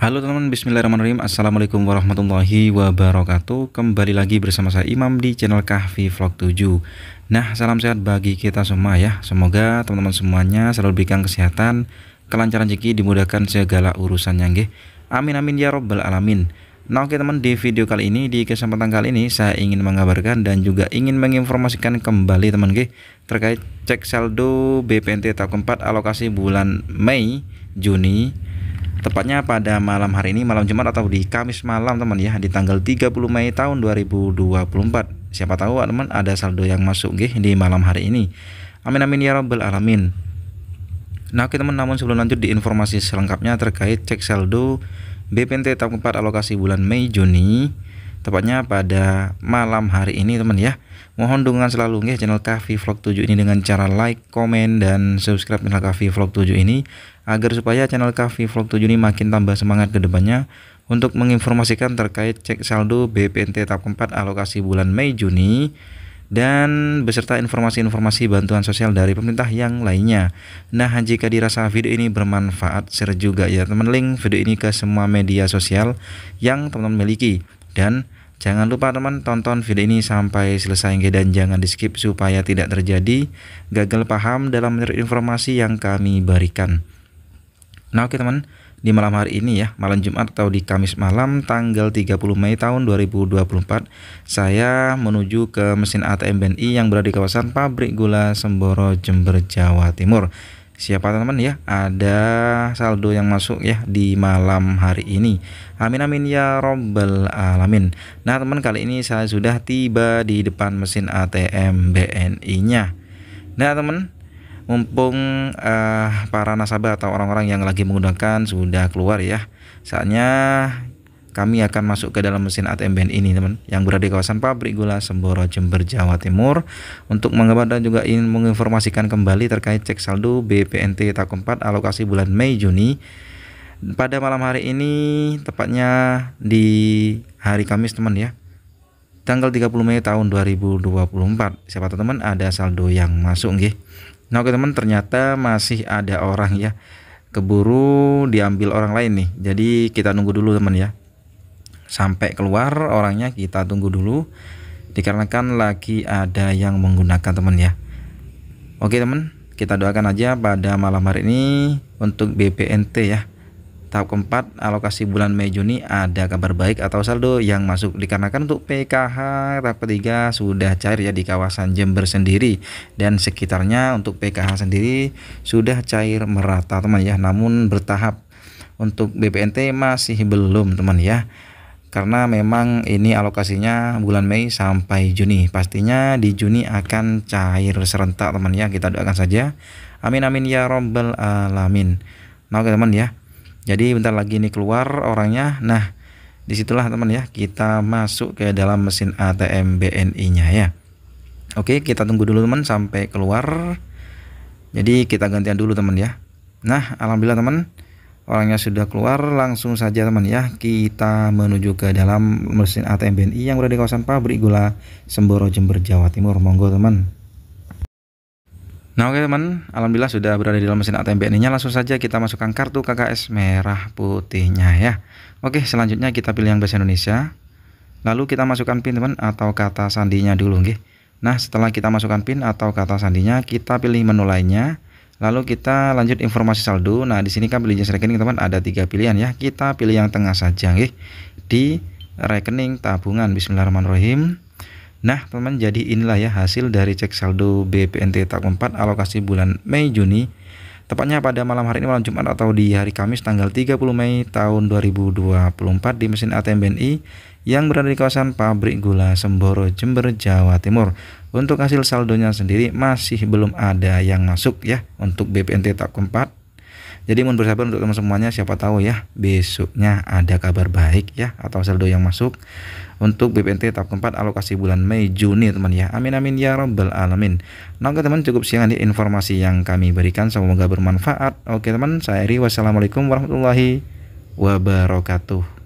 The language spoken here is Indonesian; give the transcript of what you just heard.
Halo teman-teman, bismillahirrahmanirrahim Assalamualaikum warahmatullahi wabarakatuh Kembali lagi bersama saya Imam di channel Kahfi Vlog 7 Nah, salam sehat bagi kita semua ya Semoga teman-teman semuanya selalu diberikan kesehatan Kelancaran rezeki dimudahkan segala urusannya nge. Amin amin ya robbal alamin Nah oke teman, di video kali ini, di kesempatan kali ini Saya ingin mengabarkan dan juga ingin menginformasikan kembali teman nge, Terkait cek saldo BPNT tahap keempat alokasi bulan Mei, Juni, Tepatnya pada malam hari ini, malam Jumat atau di Kamis malam teman ya, di tanggal 30 Mei tahun 2024. Siapa tahu teman ada saldo yang masuk gih di malam hari ini. Amin amin ya rabbal alamin. Nah oke teman, namun sebelum lanjut di informasi selengkapnya terkait cek saldo BPNT tahap 4 alokasi bulan Mei Juni tepatnya pada malam hari ini teman ya mohon dukungan selalu nggih channel Kavi Vlog 7 ini dengan cara like, komen dan subscribe channel Kavi Vlog 7 ini agar supaya channel Kavi Vlog 7 ini makin tambah semangat kedepannya untuk menginformasikan terkait cek saldo BPNT tahap 4 alokasi bulan Mei Juni dan beserta informasi-informasi bantuan sosial dari pemerintah yang lainnya. Nah, jika dirasa video ini bermanfaat, share juga ya teman link video ini ke semua media sosial yang teman-teman miliki. Dan jangan lupa teman tonton video ini sampai selesai dan jangan di skip supaya tidak terjadi gagal paham dalam mencari informasi yang kami berikan. Nah oke teman, di malam hari ini ya, malam Jumat atau di Kamis malam tanggal 30 Mei tahun 2024, saya menuju ke mesin ATM BNI yang berada di kawasan pabrik gula Semboro Jember Jawa Timur siapa teman-teman ya ada saldo yang masuk ya di malam hari ini amin amin ya robbal alamin nah teman kali ini saya sudah tiba di depan mesin ATM BNI nya nah teman mumpung uh, para nasabah atau orang-orang yang lagi menggunakan sudah keluar ya saatnya kami akan masuk ke dalam mesin ATM band ini teman yang berada di kawasan pabrik gula Semboro Jember Jawa Timur untuk menggambar dan juga ingin menginformasikan kembali terkait cek saldo BPNT tak 4 alokasi bulan Mei Juni pada malam hari ini tepatnya di hari Kamis teman ya tanggal 30 Mei tahun 2024 siapa tahu teman ada saldo yang masuk nggih nah oke teman ternyata masih ada orang ya keburu diambil orang lain nih jadi kita nunggu dulu teman ya sampai keluar orangnya kita tunggu dulu dikarenakan lagi ada yang menggunakan teman ya oke teman kita doakan aja pada malam hari ini untuk BPNT ya tahap keempat alokasi bulan Mei Juni ada kabar baik atau saldo yang masuk dikarenakan untuk PKH tahap ketiga sudah cair ya di kawasan Jember sendiri dan sekitarnya untuk PKH sendiri sudah cair merata teman ya namun bertahap untuk BPNT masih belum teman ya karena memang ini alokasinya bulan Mei sampai Juni pastinya di Juni akan cair serentak teman ya kita doakan saja amin amin ya rombel alamin nah oke teman ya jadi bentar lagi ini keluar orangnya nah disitulah teman ya kita masuk ke dalam mesin ATM BNI nya ya Oke kita tunggu dulu teman sampai keluar jadi kita gantian dulu teman ya Nah alhamdulillah teman orangnya sudah keluar langsung saja teman ya kita menuju ke dalam mesin ATM BNI yang berada di kawasan pabrik gula Semboro Jember Jawa Timur monggo teman Nah oke teman, Alhamdulillah sudah berada di dalam mesin ATM BNI nya langsung saja kita masukkan kartu KKS merah putihnya ya Oke selanjutnya kita pilih yang bahasa Indonesia Lalu kita masukkan PIN teman atau kata sandinya dulu nggih. Nah setelah kita masukkan PIN atau kata sandinya kita pilih menu lainnya Lalu kita lanjut informasi saldo. Nah, di sini kan pilihan rekening teman ada tiga pilihan ya. Kita pilih yang tengah saja nih Di rekening tabungan Bismillahirrahmanirrahim. Nah, teman jadi inilah ya hasil dari cek saldo BPNT tak 4 alokasi bulan Mei Juni tepatnya pada malam hari ini malam Jumat atau di hari Kamis tanggal 30 Mei tahun 2024 di mesin ATM BNI yang berada di kawasan pabrik gula Semboro, Jember, Jawa Timur. Untuk hasil saldonya sendiri masih belum ada yang masuk ya untuk BPNT tahap keempat. Jadi mohon bersabar untuk teman semuanya siapa tahu ya besoknya ada kabar baik ya atau saldo yang masuk untuk BPNT tahap keempat alokasi bulan Mei Juni teman ya amin amin ya robbal alamin nah oke teman cukup siang ini informasi yang kami berikan semoga bermanfaat oke teman saya Eri wassalamualaikum warahmatullahi wabarakatuh